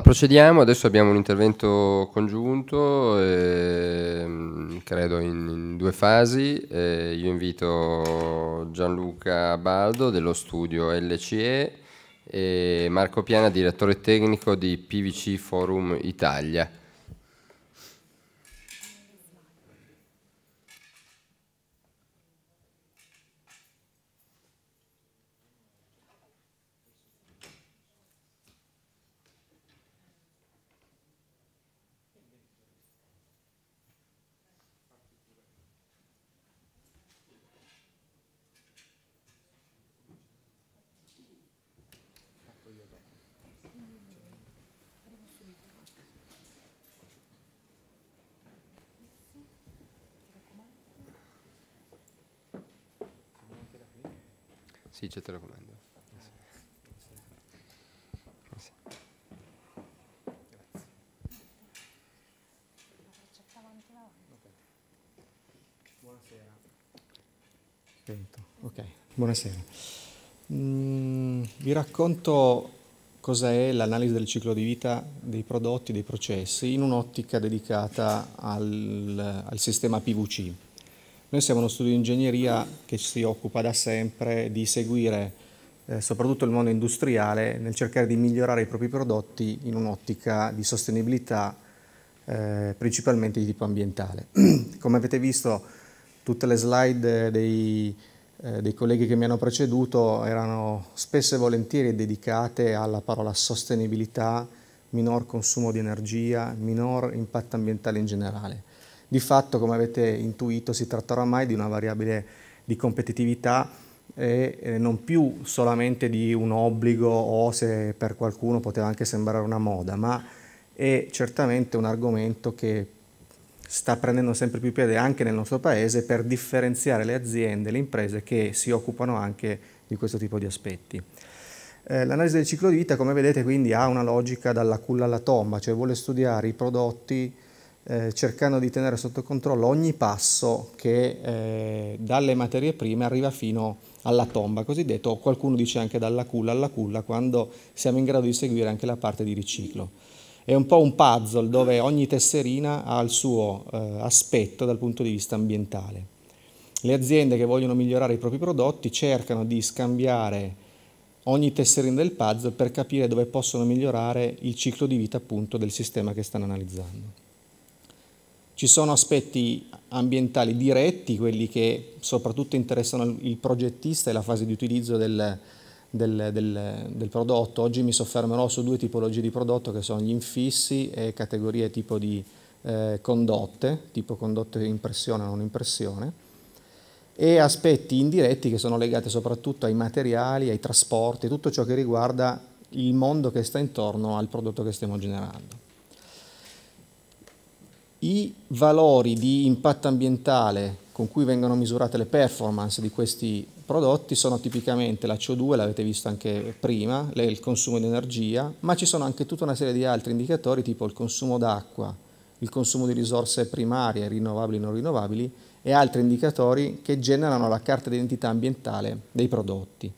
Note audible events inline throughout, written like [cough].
Allora, procediamo, adesso abbiamo un intervento congiunto, ehm, credo in, in, due fasi. Eh, io invito Gianluca Baldo dello studio LCE e Marco Piana, direttore tecnico di PVC Forum Italia. Sì, c'è te lo comando. Sì. Buonasera. Sento. Ok, buonasera. Mm, vi racconto cos'è l'analisi del ciclo di vita dei prodotti, dei processi, in un'ottica dedicata al, al sistema PVC. Noi siamo uno studio di ingegneria che si occupa da sempre di seguire eh, soprattutto il mondo industriale nel cercare di migliorare i propri prodotti in un'ottica di sostenibilità eh, principalmente di tipo ambientale. [clears throat] Come avete visto tutte le slide dei, eh, dei colleghi che mi hanno preceduto erano spesso e volentieri dedicate alla parola sostenibilità, minor consumo di energia, minor impatto ambientale in generale. Di fatto, come avete intuito, si tratta oramai di una variabile di competitività e eh, non più solamente di un obbligo o se per qualcuno poteva anche sembrare una moda, ma è certamente un argomento che sta prendendo sempre più piede anche nel nostro paese per differenziare le aziende, le imprese che si occupano anche di questo tipo di aspetti. Eh, l'analisi del ciclo di vita, come vedete, quindi ha una logica dalla culla alla tomba, cioè vuole studiare i prodotti eh, cercando di tenere sotto controllo ogni passo che eh, dalle materie prime arriva fino alla tomba cosiddetto, o qualcuno dice anche dalla culla alla culla, quando siamo in grado di seguire anche la parte di riciclo. È un po' un puzzle dove ogni tesserina ha il suo eh, aspetto dal punto di vista ambientale. Le aziende che vogliono migliorare i propri prodotti cercano di scambiare ogni tesserina del puzzle per capire dove possono migliorare il ciclo di vita appunto del sistema che stanno analizzando. Ci sono aspetti ambientali diretti, quelli che soprattutto interessano il progettista e la fase di utilizzo del, del, del, del prodotto. Oggi mi soffermerò su due tipologie di prodotto che sono gli infissi e categorie tipo di eh, condotte, tipo condotte impressione o non impressione e aspetti indiretti che sono legati soprattutto ai materiali, ai trasporti, tutto ciò che riguarda il mondo che sta intorno al prodotto che stiamo generando i valori di impatto ambientale con cui vengono misurate le performance di questi prodotti sono tipicamente la CO2, l'avete visto anche prima, il consumo di energia, ma ci sono anche tutta una serie di altri indicatori tipo il consumo d'acqua, il consumo di risorse primarie, rinnovabili e non rinnovabili, e altri indicatori che generano la carta d'identità ambientale dei prodotti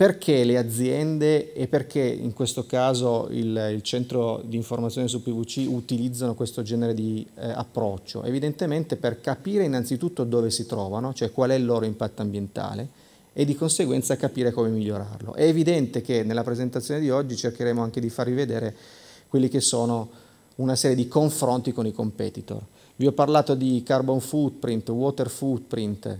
perché le aziende e perché in questo caso il, il centro di informazione su PVC utilizzano questo genere di eh, approccio? Evidentemente per capire innanzitutto dove si trovano, cioè qual è il loro impatto ambientale, e di conseguenza capire come migliorarlo. È evidente che nella presentazione di oggi cercheremo anche di farvi vedere quelli che sono una serie di confronti con i competitor. Vi ho parlato di carbon footprint, water footprint,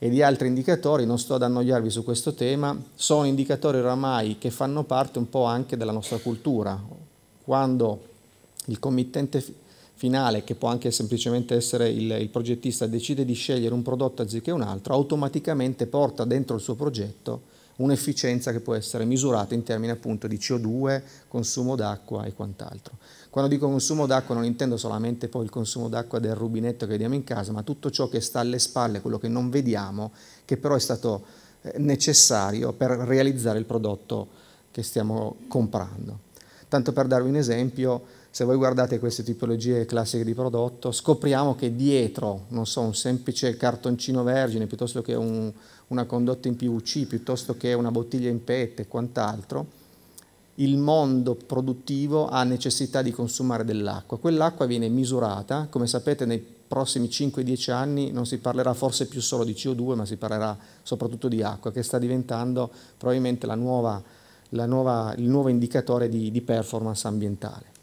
e di altri indicatori, non sto ad annoiarvi su questo tema, sono indicatori oramai che fanno parte un po' anche della nostra cultura. Quando il committente finale, che può anche semplicemente essere il, il progettista, decide di scegliere un prodotto anziché un altro, automaticamente porta dentro il suo progetto un'efficienza che può essere misurata in termini appunto di CO2, consumo d'acqua e quant'altro. Quando dico consumo d'acqua non intendo solamente poi il consumo d'acqua del rubinetto che vediamo in casa, ma tutto ciò che sta alle spalle, quello che non vediamo, che però è stato eh, necessario per realizzare il prodotto che stiamo comprando. Tanto per darvi un esempio, se voi guardate queste tipologie classiche di prodotto, scopriamo che dietro, non so, un semplice cartoncino vergine, piuttosto che un, una condotta in PVC, piuttosto che una bottiglia in PET e quant'altro, il mondo produttivo ha necessità di consumare dell'acqua. Quell'acqua viene misurata, come sapete nei prossimi 5-10 anni non si parlerà forse più solo di CO2, ma si parlerà soprattutto di acqua, che sta diventando probabilmente la nuova, la nuova, il nuovo indicatore di, di performance ambientale.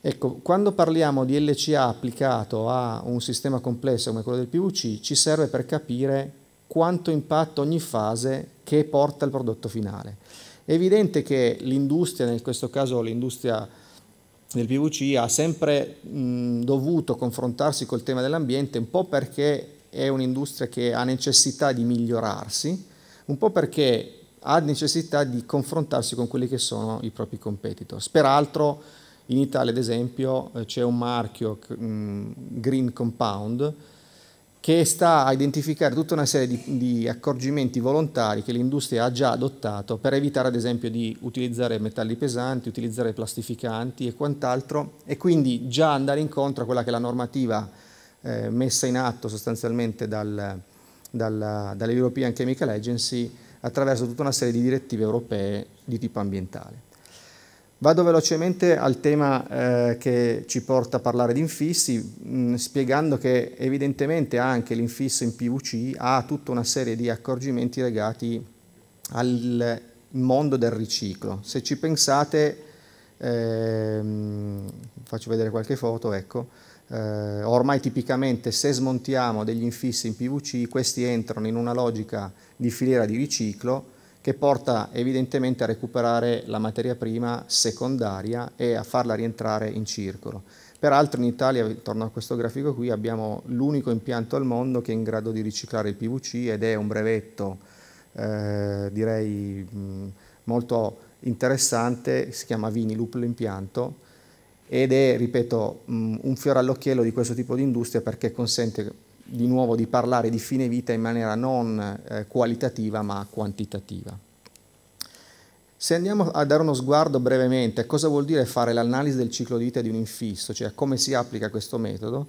Ecco, quando parliamo di LCA applicato a un sistema complesso come quello del PVC, ci serve per capire quanto impatto ogni fase che porta al prodotto finale. È evidente che l'industria, in questo caso l'industria del PVC, ha sempre mh, dovuto confrontarsi col tema dell'ambiente un po' perché è un'industria che ha necessità di migliorarsi, un po' perché ha necessità di confrontarsi con quelli che sono i propri competitor. Peraltro in Italia, ad esempio, eh, c'è un marchio mm, Green Compound che sta a identificare tutta una serie di, di, accorgimenti volontari che l'industria ha già adottato per evitare ad esempio di utilizzare metalli pesanti, utilizzare plastificanti e quant'altro e quindi già andare incontro a quella che è la normativa eh, messa in atto sostanzialmente dal, dal, dall'European Chemical Agency attraverso tutta una serie di direttive europee di tipo ambientale. Vado velocemente al tema eh, che ci porta a parlare di infissi, mh, mm, spiegando che evidentemente anche l'infisso in PVC ha tutta una serie di accorgimenti legati al mondo del riciclo. Se ci pensate, ehm, faccio vedere qualche foto, ecco, eh, ormai tipicamente se smontiamo degli infissi in PVC, questi entrano in una logica di filiera di riciclo, che porta evidentemente a recuperare la materia prima secondaria e a farla rientrare in circolo. Peraltro in Italia, torno a questo grafico qui, abbiamo l'unico impianto al mondo che è in grado di riciclare il PVC ed è un brevetto eh, direi molto interessante, si chiama Vinilup l'impianto ed è, ripeto, un fiore all'occhiello di questo tipo di industria perché consente di nuovo di parlare di fine vita in maniera non eh, qualitativa ma quantitativa. Se andiamo a dare uno sguardo brevemente a cosa vuol dire fare l'analisi del ciclo di vita di un infisso, cioè a come si applica questo metodo,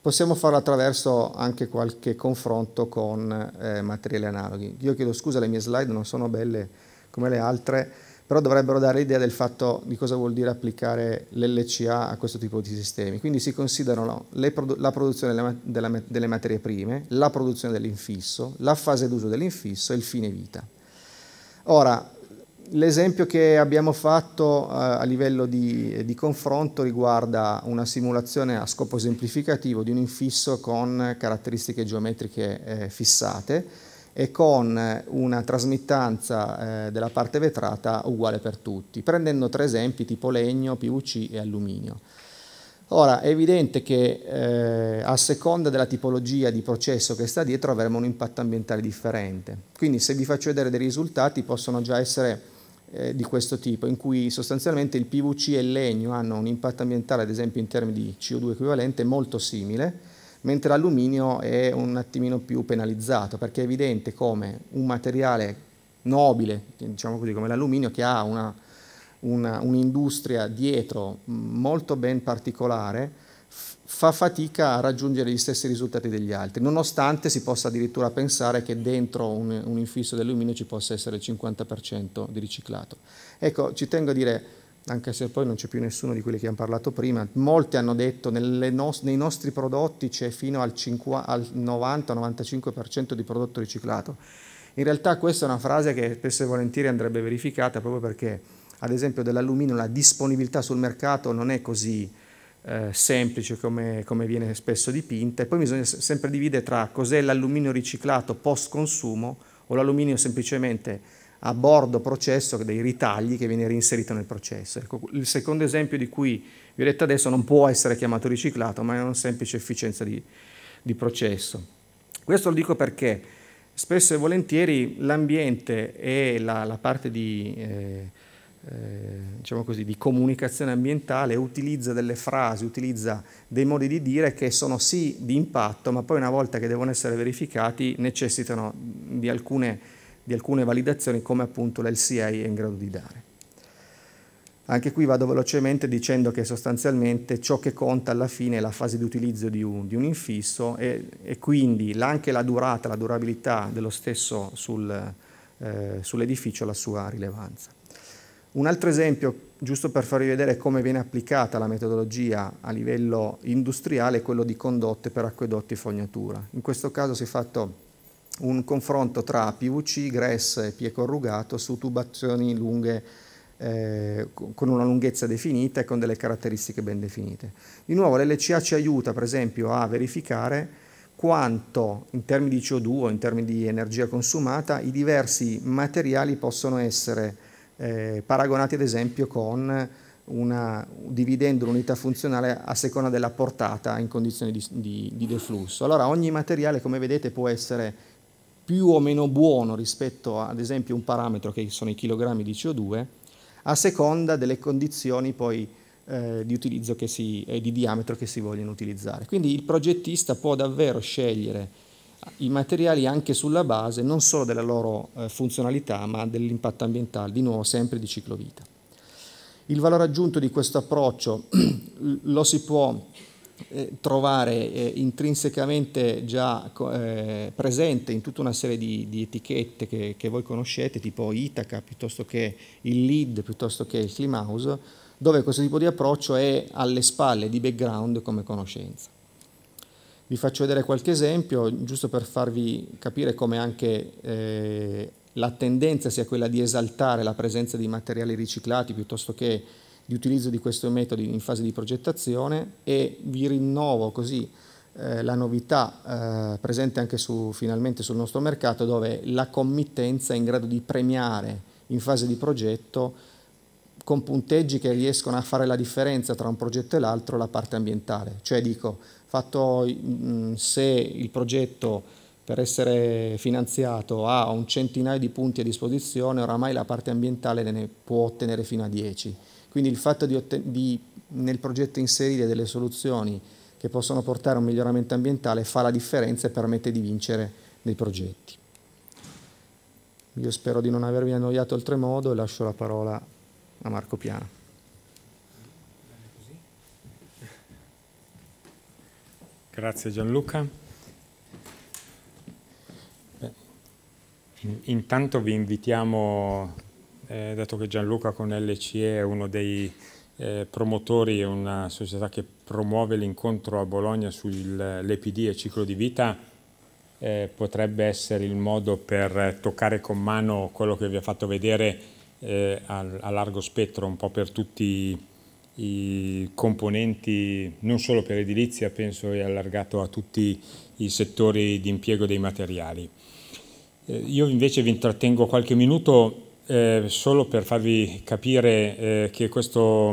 possiamo farlo attraverso anche qualche confronto con eh, materiali analoghi. Io chiedo scusa, le mie slide non sono belle come le altre, però dovrebbero dare l'idea del fatto di cosa vuol dire applicare l'LCA a questo tipo di sistemi. Quindi si considerano produ la produzione della, della, delle materie prime, la produzione dell'infisso, la fase d'uso dell'infisso e il fine vita. Ora, l'esempio che abbiamo fatto eh, a livello di, di confronto riguarda una simulazione a scopo esemplificativo di un infisso con caratteristiche geometriche eh, fissate, e con eh, una trasmittanza eh, della parte vetrata uguale per tutti, prendendo tre esempi tipo legno, PVC e alluminio. Ora è evidente che eh, a seconda della tipologia di processo che sta dietro avremo un impatto ambientale differente, quindi se vi faccio vedere dei risultati possono già essere eh, di questo tipo, in cui sostanzialmente il PVC e il legno hanno un impatto ambientale ad esempio in termini di CO2 equivalente molto simile, mentre l'alluminio è un attimino più penalizzato perché è evidente come un materiale nobile, diciamo così, come l'alluminio che ha un'industria dietro mm, molto ben particolare, fa fatica a raggiungere gli stessi risultati degli altri, nonostante si possa addirittura pensare che dentro un, un infisso di alluminio ci possa essere il 50% di riciclato. Ecco, ci tengo a dire, anche se poi non c'è più nessuno di quelli che hanno parlato prima, molti hanno detto che no, nei nostri prodotti c'è fino al, al 90-95% di prodotto riciclato. In realtà questa è una frase che spesso e volentieri andrebbe verificata proprio perché ad esempio dell'alluminio la disponibilità sul mercato non è così eh, semplice come, come, viene spesso dipinta e poi bisogna sempre dividere tra cos'è l'alluminio riciclato post consumo o l'alluminio semplicemente a bordo processo dei ritagli che viene reinserito nel processo. Ecco, il secondo esempio di cui vi ho detto adesso non può essere chiamato riciclato, ma è una semplice efficienza di, di processo. Questo lo dico perché spesso e volentieri l'ambiente e la, la parte di, eh, eh, diciamo così, di, comunicazione ambientale utilizza delle frasi, utilizza dei modi di dire che sono sì di impatto, ma poi una volta che devono essere verificati necessitano di alcune di alcune validazioni come appunto l'LCI è in grado di dare. Anche qui vado velocemente dicendo che sostanzialmente ciò che conta alla fine è la fase di utilizzo di un, di un infisso e, e quindi anche la durata, la durabilità dello stesso sul, eh, sull'edificio ha la sua rilevanza. Un altro esempio, giusto per farvi vedere come viene applicata la metodologia a livello industriale, è quello di condotte per acquedotti e fognatura. In questo caso si è fatto un confronto tra PVC, GRES e pie corrugato su tubazioni lunghe eh, con una lunghezza definita e con delle caratteristiche ben definite. Di nuovo l'LCA ci aiuta per esempio a verificare quanto in termini di CO2, in termini di energia consumata, i diversi materiali possono essere eh, paragonati ad esempio con una, dividendo l'unità funzionale a seconda della portata in condizioni di, di, di deflusso. Allora ogni materiale come vedete può essere più o meno buono rispetto a, ad esempio a un parametro che sono i chilogrammi di CO2, a seconda delle condizioni poi eh, di utilizzo si, e di diametro che si vogliono utilizzare. Quindi il progettista può davvero scegliere eh, i materiali anche sulla base non solo della loro eh, funzionalità ma dell'impatto ambientale, di nuovo sempre di ciclovita. Il valore aggiunto di questo approccio [clears throat] lo si può eh, trovare eh, intrinsecamente già eh, presente in tutta una serie di, di etichette che, che, voi conoscete, tipo Itaca, piuttosto che il lead, piuttosto che il Clean dove questo tipo di approccio è alle spalle di background come conoscenza. Vi faccio vedere qualche esempio, giusto per farvi capire come anche eh, la tendenza sia quella di esaltare la presenza di materiali riciclati piuttosto che di utilizzo di questo metodo in fase di progettazione e vi rinnovo così eh, la novità eh, presente anche su, finalmente sul nostro mercato dove la committenza è in grado di premiare in fase di progetto con punteggi che riescono a fare la differenza tra un progetto e l'altro la parte ambientale. Cioè dico, fatto, mh, se il progetto per essere finanziato ha un centinaio di punti a disposizione, oramai la parte ambientale ne può ottenere fino a 10 quindi il fatto di, di nel progetto inserire delle soluzioni che possono portare a un miglioramento ambientale fa la differenza e permette di vincere dei progetti. Io spero di non avervi annoiato oltremodo e lascio la parola a Marco Piano. Grazie Gianluca. intanto vi invitiamo eh, dato che Gianluca con LCE è uno dei eh, promotori, è una società che promuove l'incontro a Bologna sull'EPD e ciclo di vita, eh, potrebbe essere il modo per toccare con mano quello che vi ha fatto vedere eh, a, a, largo spettro, un po' per tutti i componenti, non solo per edilizia, penso è allargato a tutti i settori di impiego dei materiali. Eh, io invece vi intrattengo qualche minuto eh, solo per farvi capire eh, che questo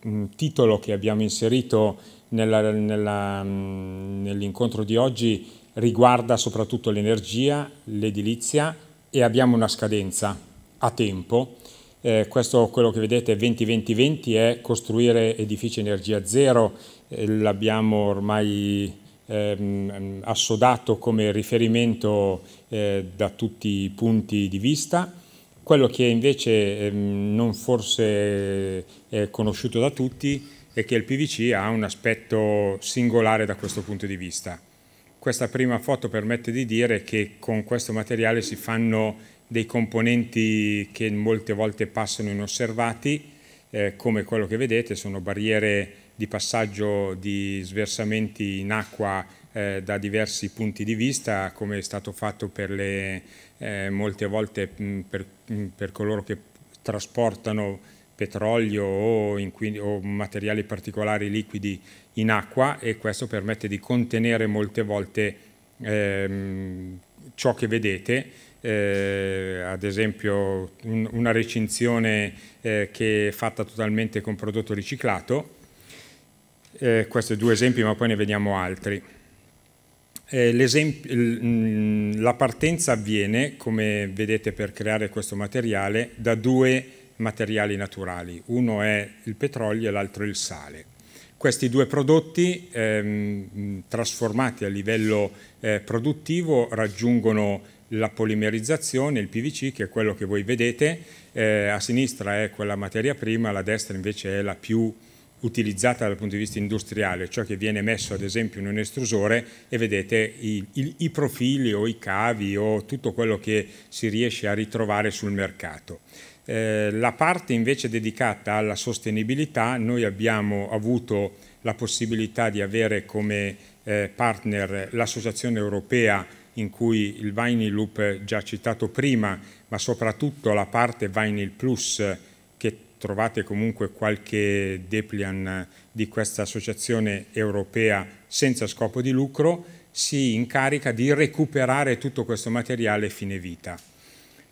mh, mm, titolo che abbiamo inserito mm, nell'incontro di oggi riguarda soprattutto l'energia, l'edilizia e abbiamo una scadenza a tempo. Eh, questo, quello che vedete 2020 20 è costruire edifici energia zero, eh, l'abbiamo ormai ehm, assodato come riferimento eh, da tutti i punti di vista quello che invece ehm, non forse eh, è conosciuto da tutti è che il PVC ha un aspetto singolare da questo punto di vista. Questa prima foto permette di dire che con questo materiale si fanno dei componenti che molte volte passano inosservati, eh, come quello che vedete, sono barriere di passaggio di sversamenti in acqua eh, da diversi punti di vista, come è stato fatto per le eh, molte volte mh, mm, per, mh, mm, per, coloro che trasportano petrolio o, inquini, o, materiali particolari liquidi in acqua e questo permette di contenere molte volte ehm, ciò che vedete, eh, ad esempio un, una recinzione eh, che è fatta totalmente con prodotto riciclato. Eh, questi due esempi, ma poi ne vediamo altri. Eh, mm, la partenza avviene, come vedete per creare questo materiale, da due materiali naturali. Uno è il petrolio e l'altro il sale. Questi due prodotti, ehm, trasformati a livello eh, produttivo, raggiungono la polimerizzazione, il PVC, che è quello che voi vedete. Eh, a sinistra è quella materia prima, la destra invece è la più utilizzata dal punto di vista industriale, ciò che viene messo ad esempio in un estrusore e vedete i, i, i, profili o i cavi o tutto quello che si riesce a ritrovare sul mercato. Eh, la parte invece dedicata alla sostenibilità, noi abbiamo avuto la possibilità di avere come eh, partner l'Associazione Europea in cui il Vinyl Loop già citato prima, ma soprattutto la parte Vinyl Plus trovate comunque qualche deplian di questa associazione europea senza scopo di lucro, si incarica di recuperare tutto questo materiale fine vita.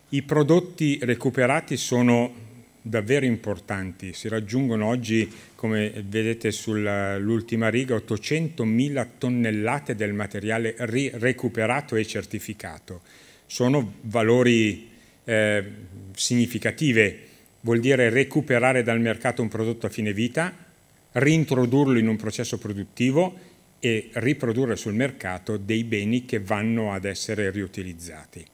I prodotti recuperati sono davvero importanti, si raggiungono oggi, come vedete sull'ultima riga, 800.000 tonnellate del materiale recuperato e certificato. Sono valori eh, significative vuol dire recuperare dal mercato un prodotto a fine vita, reintrodurlo in un processo produttivo e riprodurre sul mercato dei beni che vanno ad essere riutilizzati.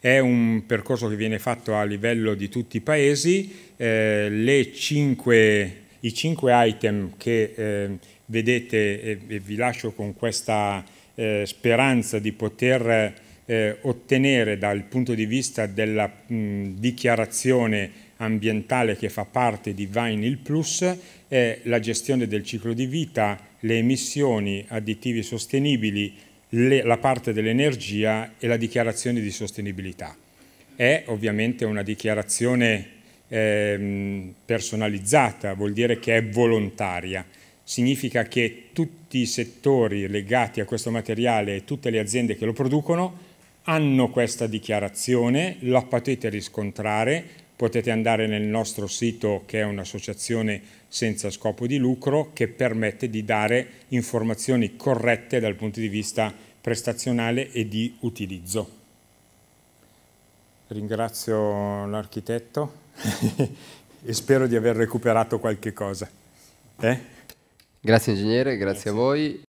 È un percorso che viene fatto a livello di tutti i paesi, eh, cinque, i cinque item che eh, vedete e, e, vi lascio con questa eh, speranza di poter eh, ottenere dal punto di vista della mh, dichiarazione ambientale che fa parte di Vine Il Plus è la gestione del ciclo di vita, le emissioni, additivi sostenibili, le, la parte dell'energia e la dichiarazione di sostenibilità. È ovviamente una dichiarazione eh, personalizzata, vuol dire che è volontaria. Significa che tutti i settori legati a questo materiale e tutte le aziende che lo producono hanno questa dichiarazione, la potete riscontrare, potete andare nel nostro sito che è un'associazione senza scopo di lucro che permette di dare informazioni corrette dal punto di vista prestazionale e di utilizzo. Ringrazio l'architetto [laughs] e spero di aver recuperato qualche cosa. Eh? Grazie ingegnere, grazie, grazie a voi.